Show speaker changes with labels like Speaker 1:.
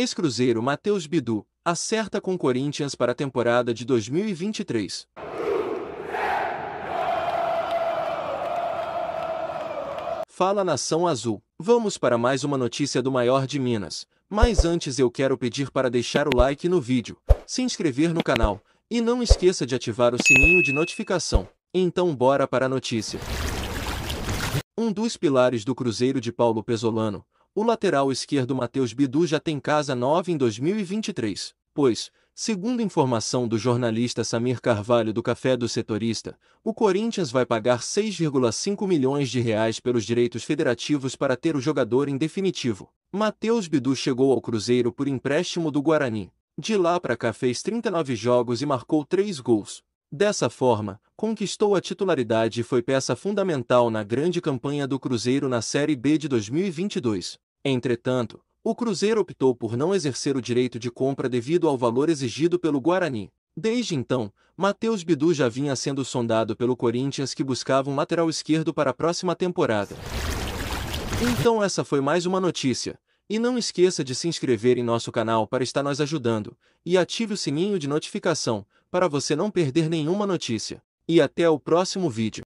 Speaker 1: Ex-Cruzeiro Matheus Bidu, acerta com Corinthians para a temporada de 2023. Fala Nação Azul. Vamos para mais uma notícia do maior de Minas. Mas antes eu quero pedir para deixar o like no vídeo, se inscrever no canal e não esqueça de ativar o sininho de notificação. Então bora para a notícia. Um dos pilares do Cruzeiro de Paulo Pesolano, o lateral esquerdo Matheus Bidu já tem casa nova em 2023, pois, segundo informação do jornalista Samir Carvalho do Café do Setorista, o Corinthians vai pagar 6,5 milhões de reais pelos direitos federativos para ter o jogador em definitivo. Matheus Bidu chegou ao Cruzeiro por empréstimo do Guarani. De lá para cá fez 39 jogos e marcou 3 gols, Dessa forma, conquistou a titularidade e foi peça fundamental na grande campanha do Cruzeiro na Série B de 2022. Entretanto, o Cruzeiro optou por não exercer o direito de compra devido ao valor exigido pelo Guarani. Desde então, Matheus Bidu já vinha sendo sondado pelo Corinthians que buscava um lateral esquerdo para a próxima temporada. Então essa foi mais uma notícia. E não esqueça de se inscrever em nosso canal para estar nos ajudando, e ative o sininho de notificação, para você não perder nenhuma notícia. E até o próximo vídeo.